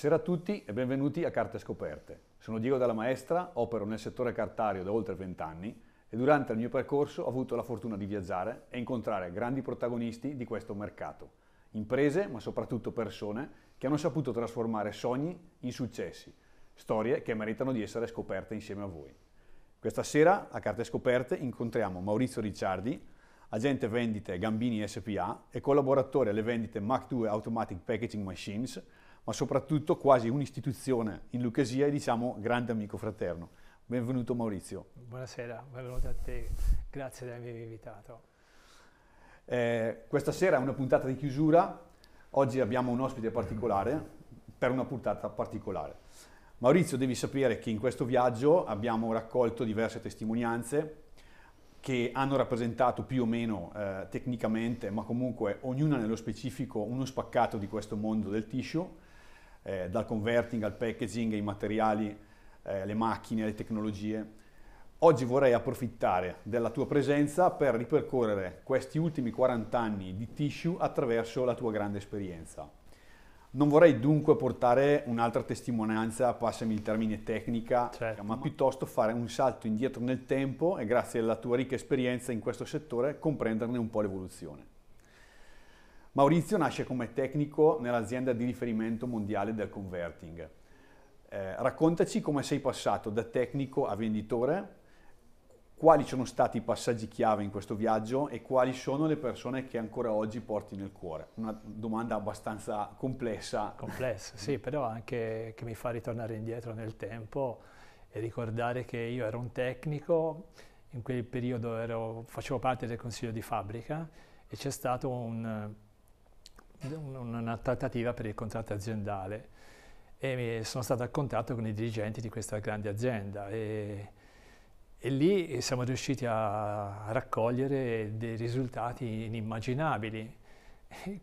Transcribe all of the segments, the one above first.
Buonasera a tutti e benvenuti a Carte Scoperte. Sono Diego Dalla Maestra, opero nel settore cartario da oltre 20 anni e durante il mio percorso ho avuto la fortuna di viaggiare e incontrare grandi protagonisti di questo mercato, imprese ma soprattutto persone che hanno saputo trasformare sogni in successi, storie che meritano di essere scoperte insieme a voi. Questa sera a Carte Scoperte incontriamo Maurizio Ricciardi, agente vendite Gambini SPA e collaboratore alle vendite Mac 2 Automatic Packaging Machines ma soprattutto quasi un'istituzione in Lucchesia e diciamo grande amico fraterno. Benvenuto Maurizio. Buonasera, benvenuto a te, grazie di avermi invitato. Eh, questa sera è una puntata di chiusura, oggi abbiamo un ospite particolare per una puntata particolare. Maurizio, devi sapere che in questo viaggio abbiamo raccolto diverse testimonianze che hanno rappresentato più o meno eh, tecnicamente, ma comunque ognuna nello specifico, uno spaccato di questo mondo del tissue eh, dal converting al packaging, ai materiali, eh, alle macchine, alle tecnologie. Oggi vorrei approfittare della tua presenza per ripercorrere questi ultimi 40 anni di tissue attraverso la tua grande esperienza. Non vorrei dunque portare un'altra testimonianza, passami il termine tecnica, certo. ma piuttosto fare un salto indietro nel tempo e grazie alla tua ricca esperienza in questo settore comprenderne un po' l'evoluzione. Maurizio nasce come tecnico nell'azienda di riferimento mondiale del converting. Eh, raccontaci come sei passato da tecnico a venditore, quali sono stati i passaggi chiave in questo viaggio e quali sono le persone che ancora oggi porti nel cuore. Una domanda abbastanza complessa. Complessa, sì, però anche che mi fa ritornare indietro nel tempo e ricordare che io ero un tecnico, in quel periodo ero, facevo parte del consiglio di fabbrica e c'è stato un una trattativa per il contratto aziendale e sono stato a contatto con i dirigenti di questa grande azienda e, e lì siamo riusciti a raccogliere dei risultati inimmaginabili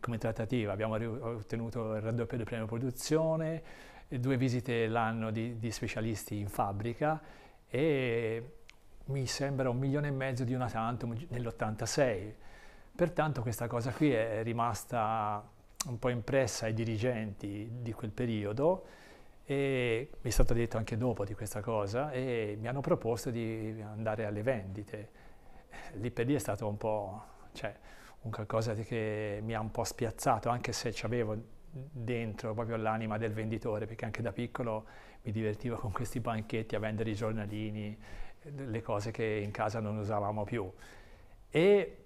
come trattativa. Abbiamo ottenuto il raddoppio del premio produzione, due visite l'anno di, di specialisti in fabbrica e mi sembra un milione e mezzo di una tantum nell'86 Pertanto questa cosa qui è rimasta un po' impressa ai dirigenti di quel periodo e mi è stato detto anche dopo di questa cosa e mi hanno proposto di andare alle vendite. Lì per lì è stato un po', cioè, un qualcosa che mi ha un po' spiazzato, anche se avevo dentro proprio l'anima del venditore, perché anche da piccolo mi divertivo con questi banchetti a vendere i giornalini, le cose che in casa non usavamo più. E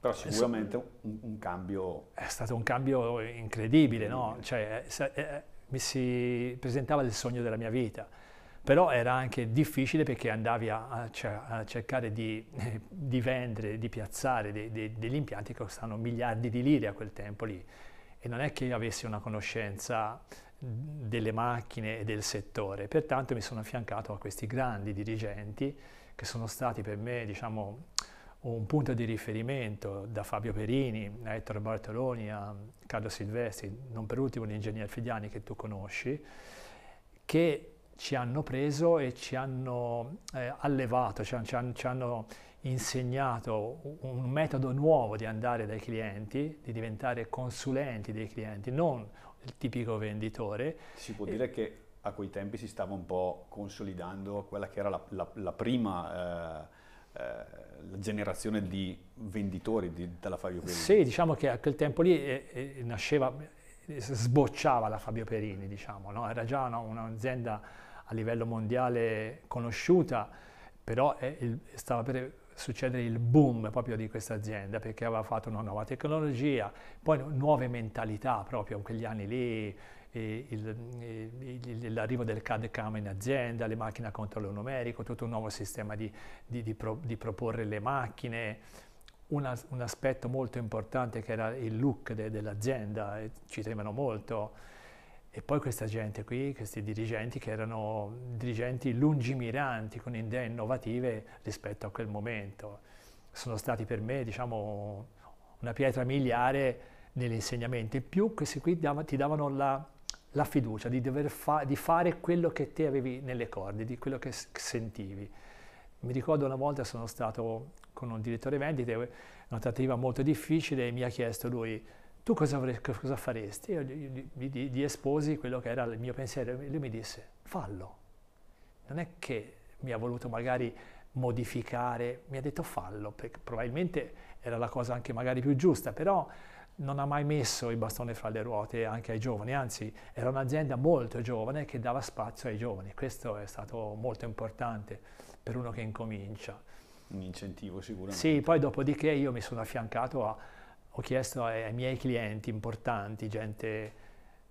però sicuramente un, un, cambio... È stato un cambio incredibile, incredibile. no? Cioè, eh, eh, eh, mi si presentava il sogno della mia vita, però era anche difficile perché andavi a, a, cioè, a cercare di, di, vendere, di piazzare de, de, degli impianti che costano miliardi di lire a quel tempo lì e non è che io avessi una conoscenza delle macchine e del settore, pertanto mi sono affiancato a questi grandi dirigenti che sono stati per me, diciamo, un punto di riferimento da Fabio Perini a Ettore Bartoloni a Carlo Silvestri, non per ultimo l'ingegner Fidiani che tu conosci, che ci hanno preso e ci hanno eh, allevato, ci, hanno, ci hanno insegnato un metodo nuovo di andare dai clienti, di diventare consulenti dei clienti, non il tipico venditore. Si può dire che a quei tempi si stava un po' consolidando quella che era la, la, la prima eh, eh, la generazione di venditori di, della Fabio Perini. Sì, diciamo che a quel tempo lì eh, eh, nasceva, eh, sbocciava la Fabio Perini, diciamo, no? era già no, un'azienda a livello mondiale conosciuta, però eh, il, stava per succedere il boom proprio di questa azienda perché aveva fatto una nuova tecnologia, poi nuove mentalità proprio in quegli anni lì, l'arrivo del CAD CAM in azienda, le macchine a controllo numerico, tutto un nuovo sistema di, di, di, pro, di proporre le macchine, una, un aspetto molto importante che era il look de, dell'azienda, ci temevano molto. E poi questa gente qui, questi dirigenti che erano dirigenti lungimiranti, con idee innovative rispetto a quel momento. Sono stati per me, diciamo, una pietra miliare nell'insegnamento. In più questi qui ti davano la, la fiducia di, fa- di fare quello che te avevi nelle corde, di quello che s- sentivi. Mi ricordo una volta sono stato con un direttore vendite, una trattativa molto difficile, e mi ha chiesto lui, tu cosa, vorrei, cosa faresti? Io gli, gli, gli esposi quello che era il mio pensiero, e lui mi disse, fallo. Non è che mi ha voluto magari modificare, mi ha detto fallo, perché probabilmente era la cosa anche magari più giusta, però non ha mai messo il bastone fra le ruote anche ai giovani, anzi era un'azienda molto giovane che dava spazio ai giovani, questo è stato molto importante per uno che incomincia. Un incentivo sicuramente. Sì, poi dopodiché io mi sono affiancato a, ho chiesto ai, ai miei clienti importanti, gente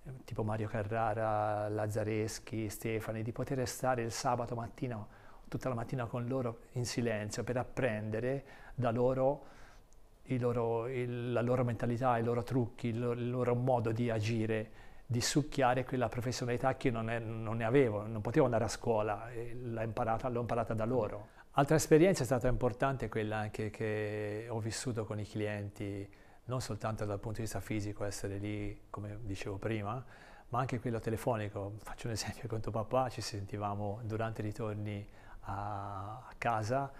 eh, tipo Mario Carrara, Lazzareschi, Stefani, di poter stare il sabato mattina, tutta la mattina con loro in silenzio per apprendere da loro loro, il, la loro mentalità, i loro trucchi, il loro, il loro, modo di agire, di succhiare quella professionalità che non, è, non ne avevo, non potevo andare a scuola, l'ho imparata, l'ho imparata da loro. Altra esperienza è stata importante quella anche che ho vissuto con i clienti, non soltanto dal punto di vista fisico, essere lì, come dicevo prima, ma anche quello telefonico. Faccio un esempio con tuo papà, ci sentivamo durante i ritorni a casa,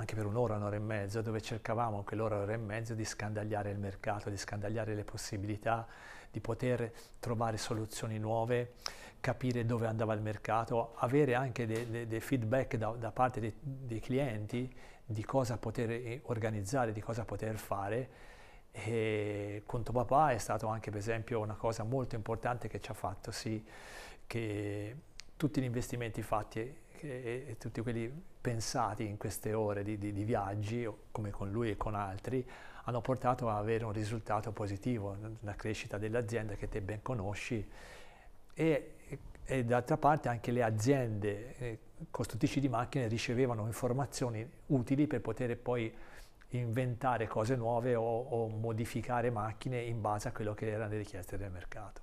anche per un'ora, un'ora e mezzo, dove cercavamo quell'ora, un'ora e mezzo di scandagliare il mercato, di scandagliare le possibilità, di poter trovare soluzioni nuove, capire dove andava il mercato, avere anche dei de, de feedback da, da parte dei, dei clienti di cosa poter eh, organizzare, di cosa poter fare. E Conto Papà è stato anche per esempio una cosa molto importante che ci ha fatto sì che tutti gli investimenti fatti e, e tutti quelli pensati in queste ore di, di, di viaggi, come con lui e con altri, hanno portato ad avere un risultato positivo, una crescita dell'azienda che te ben conosci e, e d'altra parte anche le aziende eh, costruttrici di macchine ricevevano informazioni utili per poter poi inventare cose nuove o, o modificare macchine in base a quello che erano le richieste del mercato.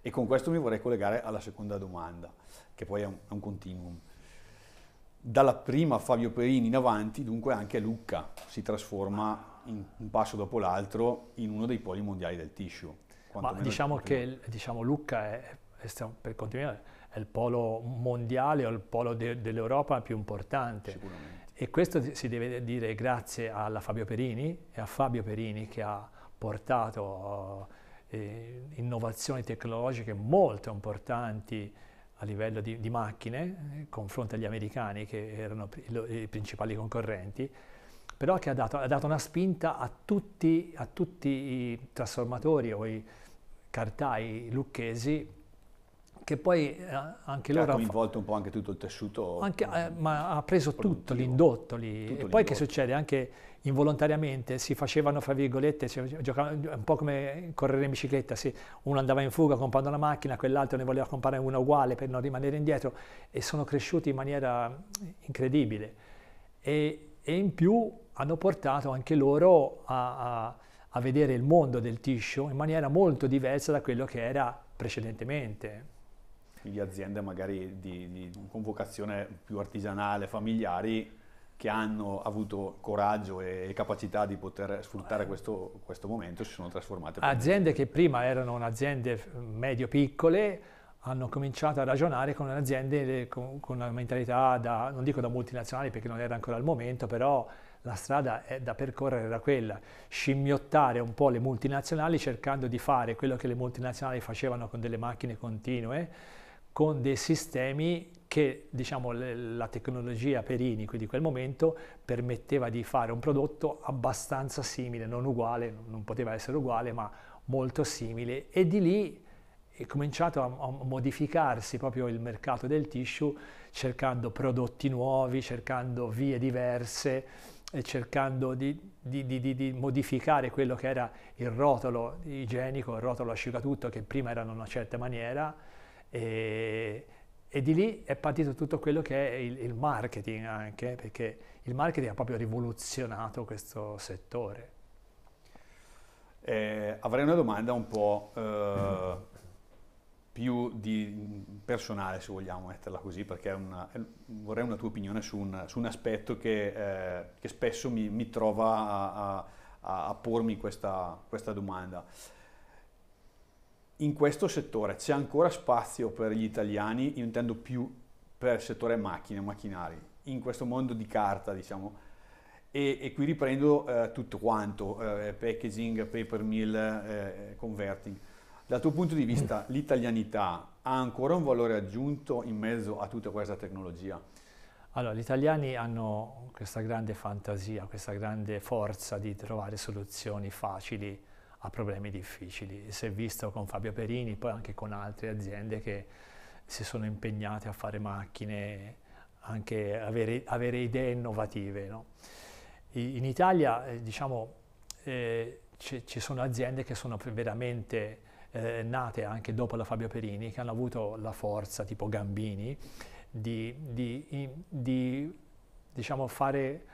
E con questo mi vorrei collegare alla seconda domanda, che poi è un, è un continuum dalla prima Fabio Perini in avanti, dunque anche Lucca si trasforma in, un passo dopo l'altro in uno dei poli mondiali del tissue. Ma diciamo che diciamo, Lucca è, è, per continuare, è il polo mondiale o il polo de, dell'Europa più importante. Sicuramente. E questo si deve dire grazie alla Fabio Perini e a Fabio Perini che ha portato eh, innovazioni tecnologiche molto importanti a livello di, di macchine, eh, confronto agli americani che erano i principali concorrenti, però che ha dato, ha dato una spinta a tutti, a tutti i trasformatori o i cartai lucchesi che poi eh, anche cioè, loro... Ha coinvolto un po' anche tutto il tessuto... Anche, eh, ma ha preso tutto l'indotto lì. Tutto e poi l'indotto. che succede? Anche involontariamente si facevano, fra virgolette, giocavano, un po' come correre in bicicletta, sì. uno andava in fuga comprando una macchina, quell'altro ne voleva comprare una uguale per non rimanere indietro e sono cresciuti in maniera incredibile. E, e in più hanno portato anche loro a, a, a vedere il mondo del tissue in maniera molto diversa da quello che era precedentemente di aziende magari di, di convocazione più artigianale, familiari, che hanno avuto coraggio e capacità di poter sfruttare questo, questo momento si sono trasformate. Aziende che prima erano aziende medio-piccole hanno cominciato a ragionare con aziende con, con una mentalità da, non dico da multinazionali perché non era ancora il momento, però la strada da percorrere era quella, scimmiottare un po' le multinazionali cercando di fare quello che le multinazionali facevano con delle macchine continue, con dei sistemi che diciamo, la tecnologia Perini, di quel momento, permetteva di fare un prodotto abbastanza simile, non uguale, non poteva essere uguale, ma molto simile e di lì è cominciato a, a modificarsi proprio il mercato del tissue cercando prodotti nuovi, cercando vie diverse, cercando di, di, di, di, modificare quello che era il rotolo igienico, il rotolo asciugatutto che prima era in una certa maniera e, e di lì è partito tutto quello che è il, il, marketing anche, perché il marketing ha proprio rivoluzionato questo settore. Eh, avrei una domanda un po' eh, più personale, se vogliamo metterla così, perché una, vorrei una tua opinione su un, su un aspetto che, eh, che spesso mi, mi trova a, a, a pormi questa, questa domanda in questo settore c'è ancora spazio per gli italiani, io intendo più per il settore macchine, macchinari, in questo mondo di carta, diciamo. E, e qui riprendo eh, tutto quanto, eh, packaging, paper mill, eh, converting. Dal tuo punto di vista, l'italianità ha ancora un valore aggiunto in mezzo a tutta questa tecnologia? Allora, gli italiani hanno questa grande fantasia, questa grande forza di trovare soluzioni facili ha problemi difficili. Si è visto con Fabio Perini, poi anche con altre aziende che si sono impegnate a fare macchine, anche avere, avere idee innovative. No? In Italia, eh, diciamo, eh, ci sono aziende che sono veramente eh, nate anche dopo la Fabio Perini, che hanno avuto la forza, tipo Gambini, di, di, di diciamo, fare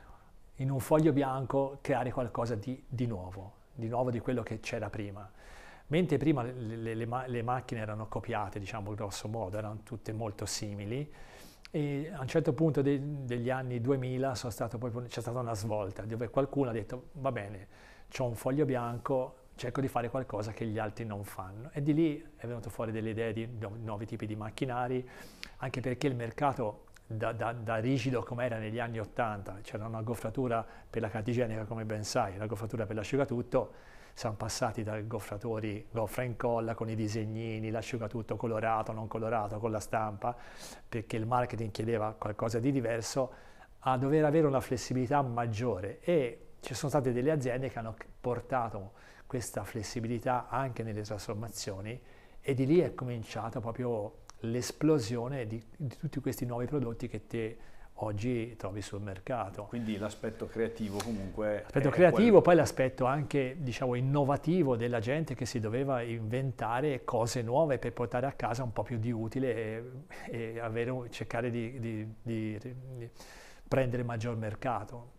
in un foglio bianco creare qualcosa di, di nuovo di nuovo di quello che c'era prima. Mentre prima le, le, ma- le macchine erano copiate, diciamo grosso modo, erano tutte molto simili, e a un certo punto de- degli anni 2000 stato poi, c'è stata una svolta dove qualcuno ha detto va bene, ho un foglio bianco, cerco di fare qualcosa che gli altri non fanno. E di lì è venuto fuori delle idee di nuovi tipi di macchinari, anche perché il mercato da, da, da rigido come era negli anni Ottanta, c'era una goffratura per la carta igienica come ben sai, la goffratura per l'asciugatutto, siamo passati da goffratori, goffra in colla con i disegnini, l'asciugatutto colorato, non colorato, con la stampa, perché il marketing chiedeva qualcosa di diverso, a dover avere una flessibilità maggiore e ci sono state delle aziende che hanno portato questa flessibilità anche nelle trasformazioni e di lì è cominciato proprio l'esplosione di, di tutti questi nuovi prodotti che te oggi trovi sul mercato. Quindi l'aspetto creativo comunque... L'aspetto creativo, quello. poi l'aspetto anche diciamo, innovativo della gente che si doveva inventare cose nuove per portare a casa un po' più di utile e, e avere, cercare di, di, di, di prendere maggior mercato.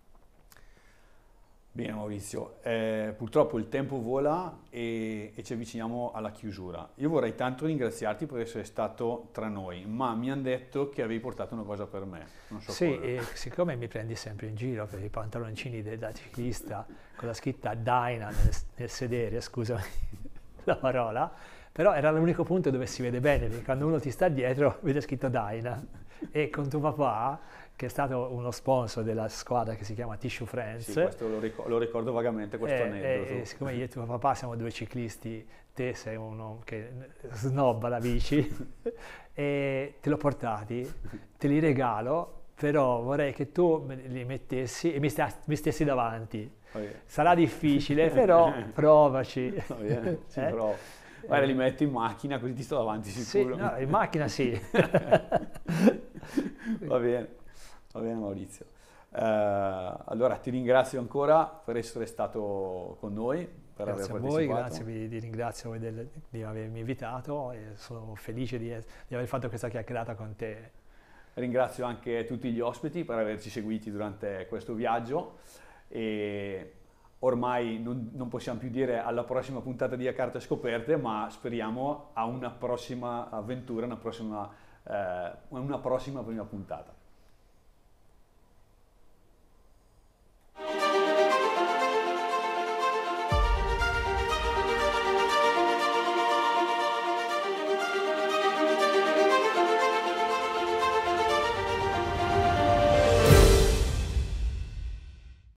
Bene Maurizio, eh, purtroppo il tempo vola e, e, ci avviciniamo alla chiusura. Io vorrei tanto ringraziarti per essere stato tra noi, ma mi hanno detto che avevi portato una cosa per me. So sì, siccome mi prendi sempre in giro per i pantaloncini de, da ciclista con la scritta Dyna nel, nel sedere, scusami la parola, però era l'unico punto dove si vede bene, perché quando uno ti sta dietro vede scritto Dyna e con tuo papà che è stato uno sponsor della squadra che si chiama Tissue Friends. Sì, questo lo, ricordo, lo ricordo vagamente questo eh, aneddoto. E, eh, e, siccome io e tuo papà siamo due ciclisti, te sei uno che snobba la bici, e te l'ho portati, te li regalo però vorrei che tu li mettessi e mi, sta, mi stessi davanti. Oh yeah. Sarà difficile, però provaci. Oh yeah, sì, eh? provo. Guarda, li metto in macchina così ti sto davanti sicuro. Sì, no, in macchina sì. Va bene. Va bene Maurizio. Eh, allora ti ringrazio ancora per essere stato con noi, per grazie aver a voi, grazie, vi, vi ringrazio del, di avermi invitato e sono felice di, di aver fatto questa chiacchierata con te. Ringrazio anche tutti gli ospiti per averci seguiti durante questo viaggio e ormai non, non, possiamo più dire alla prossima puntata di A Carte Scoperte, ma speriamo a una prossima avventura, una prossima, eh, una prossima prima puntata.